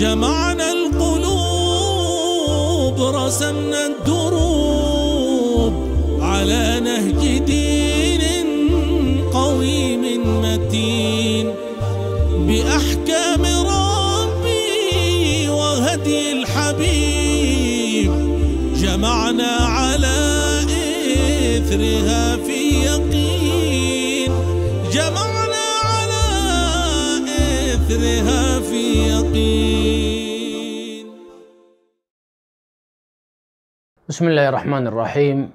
جمعنا القلوب رسمنا الدروب على نهج دين قويم متين بأحكام ربي وهدي الحبيب جمعنا على إثرها في يقين جمعنا على إثرها في يقين بسم الله الرحمن الرحيم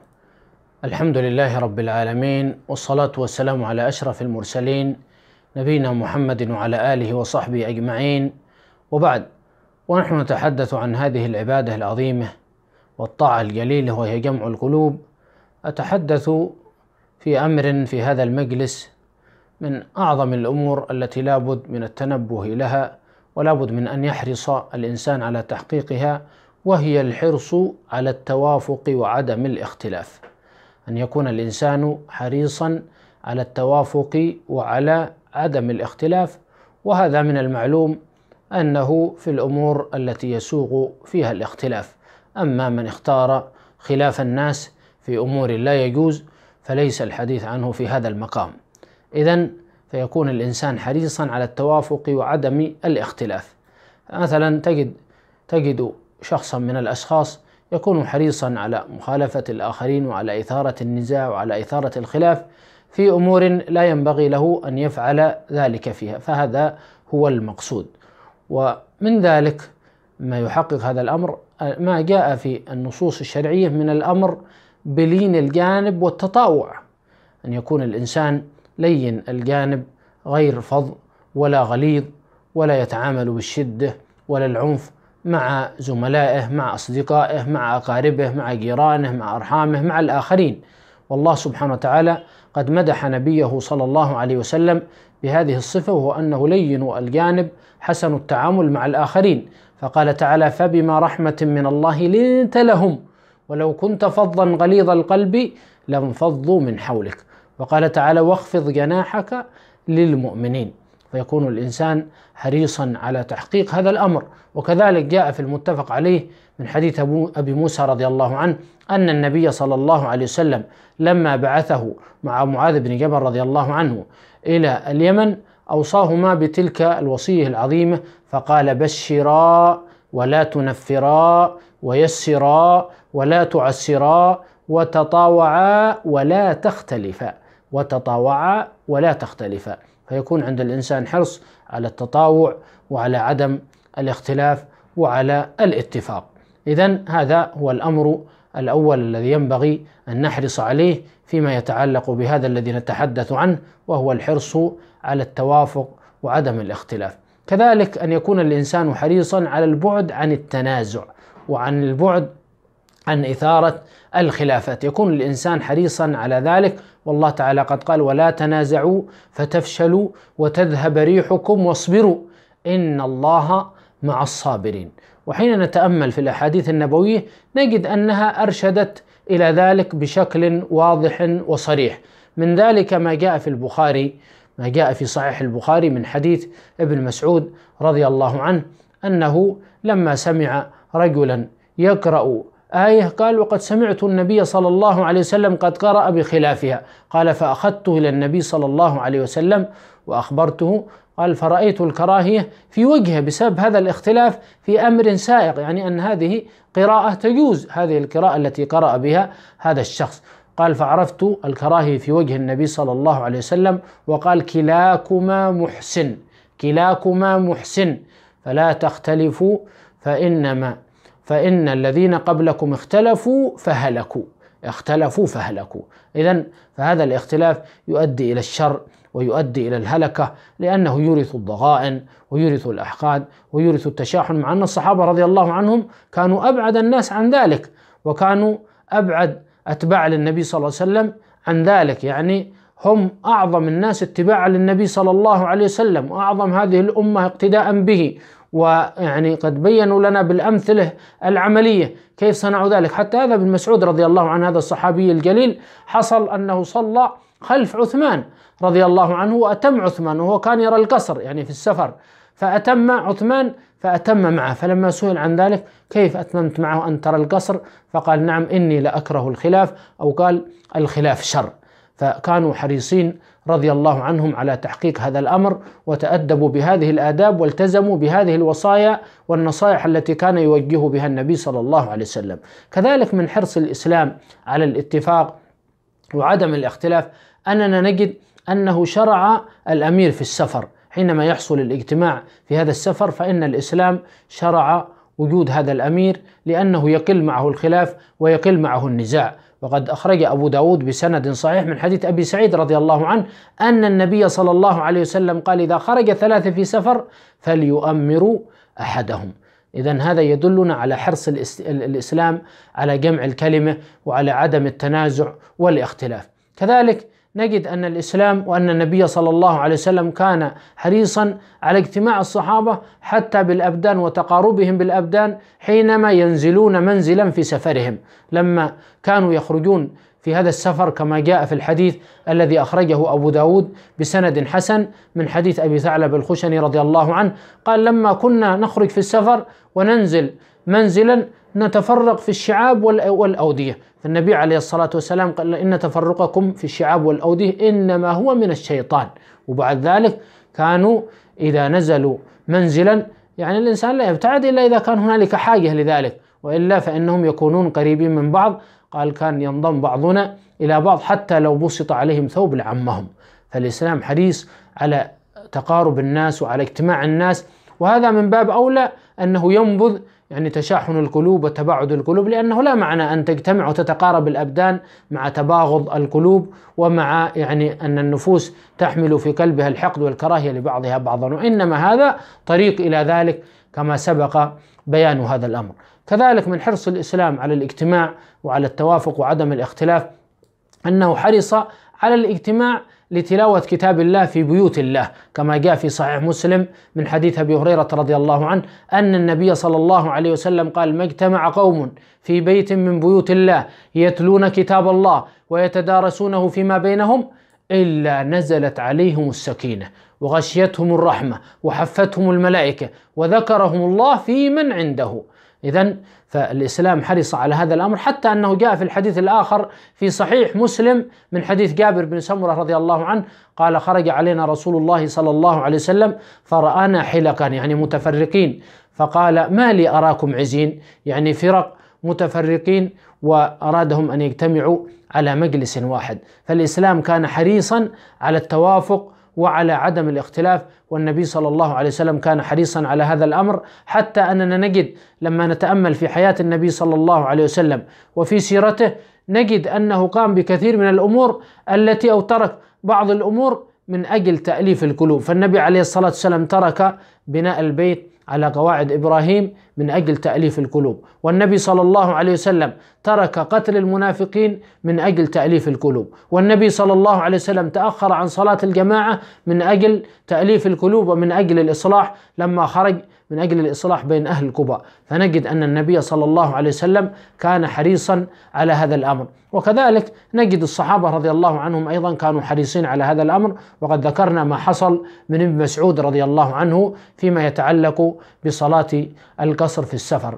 الحمد لله رب العالمين والصلاة والسلام على أشرف المرسلين نبينا محمد وعلى آله وصحبه أجمعين وبعد ونحن نتحدث عن هذه العبادة العظيمة والطاعة الجليلة وهي جمع القلوب أتحدث في أمر في هذا المجلس من أعظم الأمور التي لابد من التنبه لها ولابد من أن يحرص الإنسان على تحقيقها وهي الحرص على التوافق وعدم الاختلاف أن يكون الإنسان حريصا على التوافق وعلى عدم الاختلاف وهذا من المعلوم أنه في الأمور التي يسوغ فيها الاختلاف أما من اختار خلاف الناس في أمور لا يجوز فليس الحديث عنه في هذا المقام إذا فيكون الإنسان حريصا على التوافق وعدم الاختلاف مثلا تجد تجد شخصا من الأشخاص يكون حريصا على مخالفة الآخرين وعلى إثارة النزاع وعلى إثارة الخلاف في أمور لا ينبغي له أن يفعل ذلك فيها فهذا هو المقصود ومن ذلك ما يحقق هذا الأمر ما جاء في النصوص الشرعية من الأمر بلين الجانب والتطاوع أن يكون الإنسان لين الجانب غير فظ ولا غليظ ولا يتعامل بالشدة ولا العنف مع زملائه مع أصدقائه مع أقاربه مع جيرانه مع أرحامه مع الآخرين والله سبحانه وتعالى قد مدح نبيه صلى الله عليه وسلم بهذه الصفة وهو أنه لين الجانب حسن التعامل مع الآخرين فقال تعالى فبما رحمة من الله لنت لهم ولو كنت فظا غليظ القلب لانفضوا من حولك وقال تعالى واخفض جناحك للمؤمنين فيكون الانسان حريصا على تحقيق هذا الامر وكذلك جاء في المتفق عليه من حديث ابي موسى رضي الله عنه ان النبي صلى الله عليه وسلم لما بعثه مع معاذ بن جبل رضي الله عنه الى اليمن اوصاهما بتلك الوصيه العظيمه فقال بشرا ولا تنفرا ويسرا ولا تعسرا وتطاوعا ولا تختلفا وتطاوعا ولا تختلفا فيكون عند الإنسان حرص على التطاوع وعلى عدم الاختلاف وعلى الاتفاق إذا هذا هو الأمر الأول الذي ينبغي أن نحرص عليه فيما يتعلق بهذا الذي نتحدث عنه وهو الحرص على التوافق وعدم الاختلاف كذلك أن يكون الإنسان حريصا على البعد عن التنازع وعن البعد عن إثارة الخلافات يكون الإنسان حريصا على ذلك والله تعالى قد قال ولا تنازعوا فتفشلوا وتذهب ريحكم واصبروا إن الله مع الصابرين وحين نتأمل في الأحاديث النبوية نجد أنها أرشدت إلى ذلك بشكل واضح وصريح من ذلك ما جاء في البخاري ما جاء في صحيح البخاري من حديث ابن مسعود رضي الله عنه أنه لما سمع رجلا يقرأ آية قال وقد سمعت النبي صلى الله عليه وسلم قد قرأ بخلافها قال فأخذته إلى النبي صلى الله عليه وسلم وأخبرته قال فرأيت الكراهية في وجهه بسبب هذا الاختلاف في أمر سائق يعني أن هذه قراءة تجوز هذه القراءة التي قرأ بها هذا الشخص قال فعرفت الكراهية في وجه النبي صلى الله عليه وسلم وقال كلاكما محسن كلاكما محسن فلا تختلفوا فإنما فإن الذين قبلكم اختلفوا فهلكوا اختلفوا فهلكوا إذا فهذا الاختلاف يؤدي إلى الشر ويؤدي إلى الهلكة لأنه يورث الضغائن ويورث الأحقاد ويورث التشاحن مع أن الصحابة رضي الله عنهم كانوا أبعد الناس عن ذلك وكانوا أبعد أتباع للنبي صلى الله عليه وسلم عن ذلك يعني هم أعظم الناس اتباعا للنبي صلى الله عليه وسلم وأعظم هذه الأمة اقتداء به ويعني قد بينوا لنا بالأمثلة العملية كيف صنعوا ذلك حتى هذا ابن مسعود رضي الله عن هذا الصحابي الجليل حصل أنه صلى خلف عثمان رضي الله عنه وأتم عثمان وهو كان يرى القصر يعني في السفر فأتم عثمان فأتم معه فلما سئل عن ذلك كيف أتممت معه أن ترى القصر فقال نعم إني لأكره الخلاف أو قال الخلاف شر فكانوا حريصين رضي الله عنهم على تحقيق هذا الامر وتادبوا بهذه الاداب والتزموا بهذه الوصايا والنصائح التي كان يوجه بها النبي صلى الله عليه وسلم. كذلك من حرص الاسلام على الاتفاق وعدم الاختلاف اننا نجد انه شرع الامير في السفر حينما يحصل الاجتماع في هذا السفر فان الاسلام شرع وجود هذا الامير لانه يقل معه الخلاف ويقل معه النزاع وقد أخرج أبو داود بسند صحيح من حديث أبي سعيد رضي الله عنه أن النبي صلى الله عليه وسلم قال إذا خرج ثلاثة في سفر فليؤمروا أحدهم إذا هذا يدلنا على حرص الإسلام على جمع الكلمة وعلى عدم التنازع والاختلاف كذلك نجد أن الإسلام وأن النبي صلى الله عليه وسلم كان حريصا على اجتماع الصحابة حتى بالأبدان وتقاربهم بالأبدان حينما ينزلون منزلا في سفرهم لما كانوا يخرجون في هذا السفر كما جاء في الحديث الذي أخرجه أبو داود بسند حسن من حديث أبي ثعلب الخشني رضي الله عنه قال لما كنا نخرج في السفر وننزل منزلا نتفرق في الشعاب والأودية فالنبي عليه الصلاة والسلام قال إن تفرقكم في الشعاب والأودية إنما هو من الشيطان وبعد ذلك كانوا إذا نزلوا منزلا يعني الإنسان لا يبتعد إلا إذا كان هنالك حاجة لذلك وإلا فإنهم يكونون قريبين من بعض قال كان ينضم بعضنا إلى بعض حتى لو بسط عليهم ثوب لعمهم فالإسلام حريص على تقارب الناس وعلى اجتماع الناس وهذا من باب أولى أنه ينبذ يعني تشاحن القلوب وتباعد القلوب لأنه لا معنى أن تجتمع وتتقارب الأبدان مع تباغض القلوب ومع يعني أن النفوس تحمل في قلبها الحقد والكراهية لبعضها بعضا وإنما هذا طريق إلى ذلك كما سبق بيان هذا الأمر كذلك من حرص الإسلام على الاجتماع وعلى التوافق وعدم الاختلاف أنه حرص على الاجتماع لتلاوة كتاب الله في بيوت الله كما جاء في صحيح مسلم من حديث أبي هريرة رضي الله عنه أن النبي صلى الله عليه وسلم قال ما اجتمع قوم في بيت من بيوت الله يتلون كتاب الله ويتدارسونه فيما بينهم إلا نزلت عليهم السكينة وغشيتهم الرحمة وحفتهم الملائكة وذكرهم الله في من عنده إذا فالإسلام حرص على هذا الأمر حتى أنه جاء في الحديث الآخر في صحيح مسلم من حديث جابر بن سمرة رضي الله عنه قال خرج علينا رسول الله صلى الله عليه وسلم فرآنا حلقا يعني متفرقين فقال ما لي أراكم عزين يعني فرق متفرقين وأرادهم أن يجتمعوا على مجلس واحد فالإسلام كان حريصا على التوافق وعلى عدم الاختلاف والنبي صلى الله عليه وسلم كان حريصا على هذا الامر حتى اننا نجد لما نتامل في حياه النبي صلى الله عليه وسلم وفي سيرته نجد انه قام بكثير من الامور التي او ترك بعض الامور من اجل تاليف القلوب، فالنبي عليه الصلاه والسلام ترك بناء البيت على قواعد ابراهيم من اجل تاليف القلوب، والنبي صلى الله عليه وسلم ترك قتل المنافقين من اجل تاليف القلوب، والنبي صلى الله عليه وسلم تاخر عن صلاه الجماعه من اجل تاليف القلوب ومن اجل الاصلاح لما خرج من اجل الاصلاح بين اهل قباء، فنجد ان النبي صلى الله عليه وسلم كان حريصا على هذا الامر، وكذلك نجد الصحابه رضي الله عنهم ايضا كانوا حريصين على هذا الامر، وقد ذكرنا ما حصل من ابن مسعود رضي الله عنه فيما يتعلق بصلاه القصر في السفر.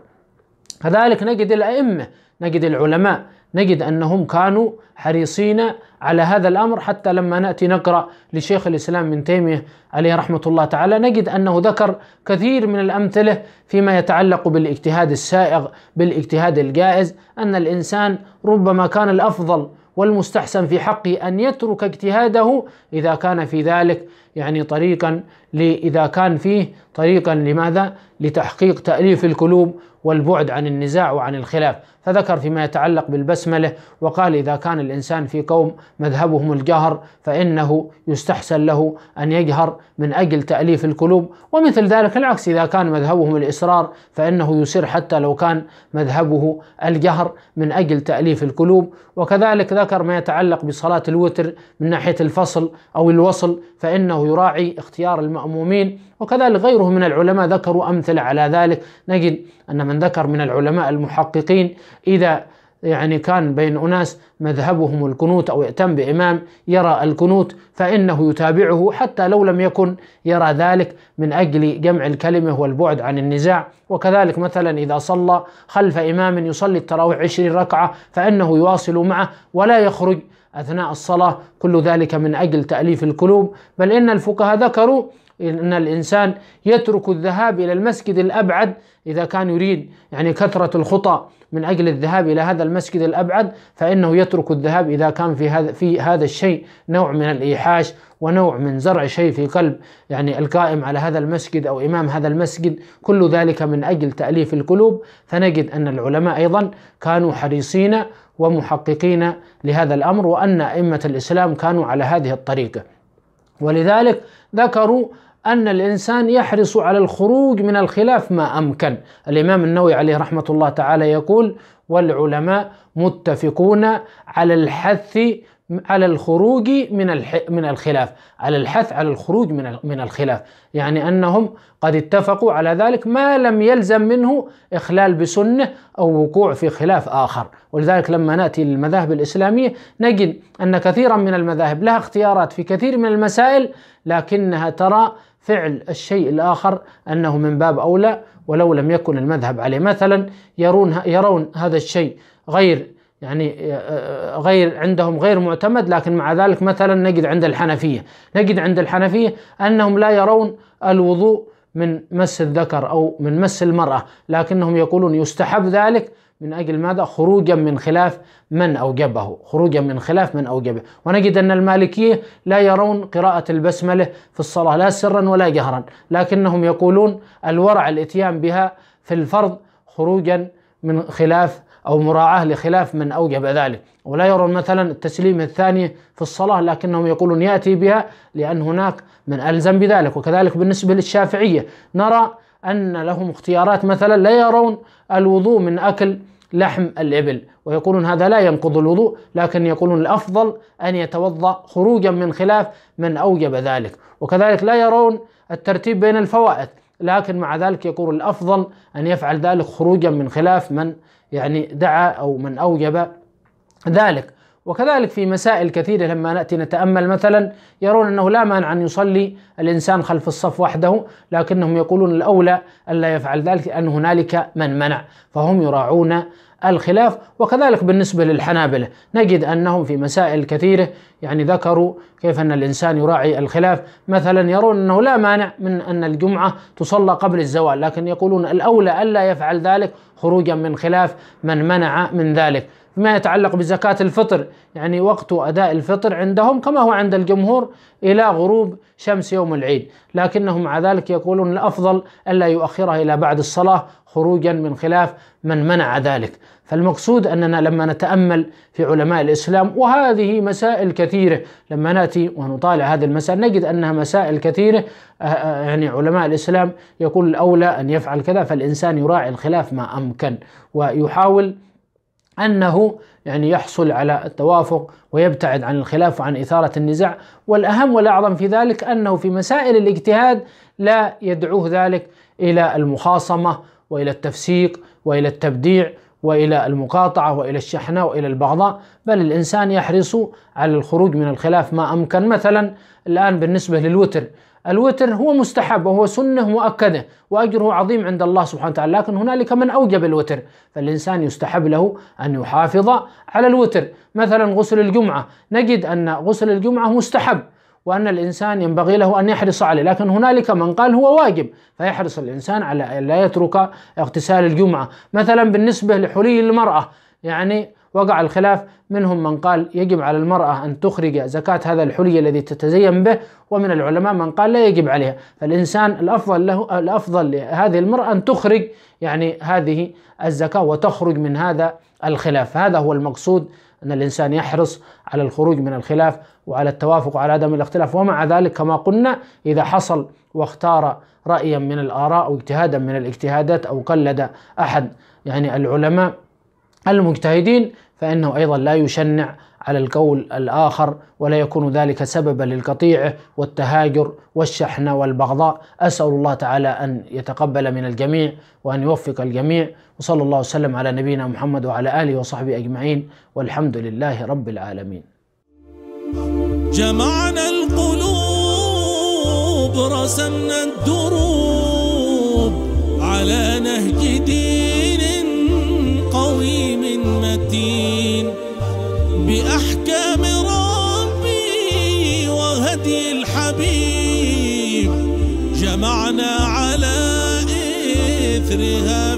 كذلك نجد الائمه نجد العلماء نجد انهم كانوا حريصين على هذا الامر حتى لما ناتي نقرا لشيخ الاسلام ابن تيميه عليه رحمه الله تعالى نجد انه ذكر كثير من الامثله فيما يتعلق بالاجتهاد السائغ بالاجتهاد الجائز ان الانسان ربما كان الافضل والمستحسن في حقه ان يترك اجتهاده اذا كان في ذلك يعني طريقا اذا كان فيه طريقا لماذا؟ لتحقيق تاليف القلوب والبعد عن النزاع وعن الخلاف فذكر فيما يتعلق بالبسمله وقال اذا كان الانسان في قوم مذهبهم الجهر فانه يستحسن له ان يجهر من اجل تاليف القلوب ومثل ذلك العكس اذا كان مذهبهم الاصرار فانه يسر حتى لو كان مذهبه الجهر من اجل تاليف القلوب وكذلك ذكر ما يتعلق بصلاه الوتر من ناحيه الفصل او الوصل فانه يراعي اختيار المامومين وكذلك غيره من العلماء ذكروا امثله على ذلك نجد ان من من ذكر من العلماء المحققين إذا يعني كان بين أناس مذهبهم الكنوت أو يأتم بإمام يرى الكنوت فإنه يتابعه حتى لو لم يكن يرى ذلك من أجل جمع الكلمة والبعد عن النزاع وكذلك مثلا إذا صلى خلف إمام يصلي التراويح عشرين ركعة فإنه يواصل معه ولا يخرج أثناء الصلاة كل ذلك من أجل تأليف القلوب بل إن الفقهاء ذكروا إن الإنسان يترك الذهاب إلى المسجد الأبعد إذا كان يريد يعني كثرة الخطأ من أجل الذهاب إلى هذا المسجد الأبعد فإنه يترك الذهاب إذا كان في هذا في هذا الشيء نوع من الإيحاش ونوع من زرع شيء في قلب يعني القائم على هذا المسجد أو إمام هذا المسجد كل ذلك من أجل تأليف القلوب فنجد أن العلماء أيضا كانوا حريصين ومحققين لهذا الامر وان ائمه الاسلام كانوا على هذه الطريقه ولذلك ذكروا أن الإنسان يحرص على الخروج من الخلاف ما أمكن الإمام النووي عليه رحمة الله تعالى يقول والعلماء متفقون على الحث على الخروج من من الخلاف على الحث على الخروج من من الخلاف يعني انهم قد اتفقوا على ذلك ما لم يلزم منه اخلال بسنه او وقوع في خلاف اخر ولذلك لما ناتي للمذاهب الاسلاميه نجد ان كثيرا من المذاهب لها اختيارات في كثير من المسائل لكنها ترى فعل الشيء الآخر أنه من باب أولى ولو لم يكن المذهب عليه مثلا يرون يرون هذا الشيء غير يعني آه، آه، غير عندهم غير معتمد لكن مع ذلك مثلا نجد عند الحنفيه نجد عند الحنفيه انهم لا يرون الوضوء من مس الذكر او من مس المراه لكنهم يقولون يستحب ذلك من اجل ماذا؟ خروجا من خلاف من اوجبه، خروجا من خلاف من اوجبه، ونجد ان المالكيه لا يرون قراءه البسمله في الصلاه لا سرا ولا جهرا، لكنهم يقولون الورع الاتيان بها في الفرض خروجا من خلاف أو مراعاة لخلاف من أوجب ذلك ولا يرون مثلا التسليم الثانية في الصلاة لكنهم يقولون يأتي بها لأن هناك من ألزم بذلك وكذلك بالنسبة للشافعية نرى أن لهم اختيارات مثلا لا يرون الوضوء من أكل لحم الإبل ويقولون هذا لا ينقض الوضوء لكن يقولون الأفضل أن يتوضأ خروجا من خلاف من أوجب ذلك وكذلك لا يرون الترتيب بين الفوائد لكن مع ذلك يقول الافضل ان يفعل ذلك خروجا من خلاف من يعني دعا او من اوجب ذلك وكذلك في مسائل كثيرة لما نأتي نتأمل مثلا يرون أنه لا مانع أن يصلي الإنسان خلف الصف وحده لكنهم يقولون الأولى ألا يفعل ذلك لأن هنالك من منع فهم يراعون الخلاف وكذلك بالنسبة للحنابلة نجد أنهم في مسائل كثيرة يعني ذكروا كيف أن الإنسان يراعي الخلاف مثلا يرون أنه لا مانع من أن الجمعة تصلى قبل الزوال لكن يقولون الأولى ألا يفعل ذلك خروجا من خلاف من منع من ذلك ما يتعلق بزكاة الفطر يعني وقت أداء الفطر عندهم كما هو عند الجمهور إلى غروب شمس يوم العيد لكنهم مع ذلك يقولون الأفضل ألا يؤخرها إلى بعد الصلاة خروجا من خلاف من منع ذلك فالمقصود أننا لما نتأمل في علماء الإسلام وهذه مسائل كثيرة لما نأتي ونطالع هذه المسائل نجد أنها مسائل كثيرة آه، آه، يعني علماء الإسلام يقول الأولى أن يفعل كذا فالإنسان يراعي الخلاف ما أمكن ويحاول أنه يعني يحصل على التوافق ويبتعد عن الخلاف وعن إثارة النزاع والأهم والأعظم في ذلك أنه في مسائل الاجتهاد لا يدعوه ذلك إلى المخاصمة والى التفسيق والى التبديع والى المقاطعه والى الشحنه والى البغضاء، بل الانسان يحرص على الخروج من الخلاف ما امكن، مثلا الان بالنسبه للوتر، الوتر هو مستحب وهو سنه مؤكده واجره عظيم عند الله سبحانه وتعالى، لكن هنالك من اوجب الوتر، فالانسان يستحب له ان يحافظ على الوتر، مثلا غسل الجمعه، نجد ان غسل الجمعه مستحب وأن الإنسان ينبغي له أن يحرص عليه لكن هنالك من قال هو واجب فيحرص الإنسان على أن لا يترك اغتسال الجمعة مثلا بالنسبة لحلي المرأة يعني وقع الخلاف منهم من قال يجب على المرأة أن تخرج زكاة هذا الحلي الذي تتزين به ومن العلماء من قال لا يجب عليها فالإنسان الأفضل له الأفضل لهذه المرأة أن تخرج يعني هذه الزكاة وتخرج من هذا الخلاف هذا هو المقصود أن الإنسان يحرص على الخروج من الخلاف وعلى التوافق وعلى عدم الاختلاف ومع ذلك كما قلنا إذا حصل واختار رأيا من الآراء أو اجتهادا من الاجتهادات أو قلد أحد يعني العلماء المجتهدين فإنه أيضا لا يشنع على القول الآخر ولا يكون ذلك سببا للقطيعة والتهاجر والشحنة والبغضاء أسأل الله تعالى أن يتقبل من الجميع وأن يوفق الجميع وصلى الله وسلم على نبينا محمد وعلى آله وصحبه أجمعين والحمد لله رب العالمين جمعنا القلوب رسمنا الدروب Krishna.